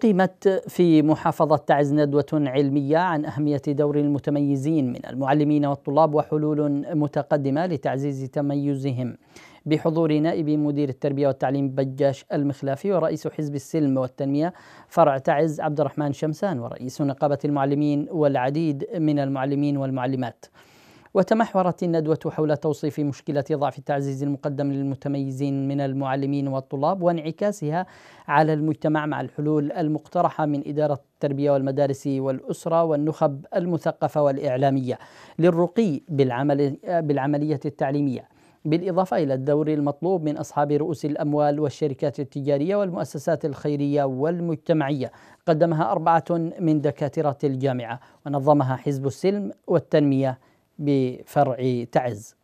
أقيمت في محافظة تعز ندوة علمية عن أهمية دور المتميزين من المعلمين والطلاب وحلول متقدمة لتعزيز تميزهم بحضور نائب مدير التربية والتعليم بجاش المخلافي ورئيس حزب السلم والتنمية فرع تعز عبد الرحمن شمسان ورئيس نقابة المعلمين والعديد من المعلمين والمعلمات. وتمحورت الندوة حول توصيف مشكلة ضعف التعزيز المقدم للمتميزين من المعلمين والطلاب وانعكاسها على المجتمع مع الحلول المقترحة من إدارة التربية والمدارس والأسرة والنخب المثقفة والإعلامية للرقي بالعمل بالعملية التعليمية. بالإضافة إلى الدور المطلوب من أصحاب رؤوس الأموال والشركات التجارية والمؤسسات الخيرية والمجتمعية قدمها أربعة من دكاترة الجامعة ونظمها حزب السلم والتنمية بفرع تعز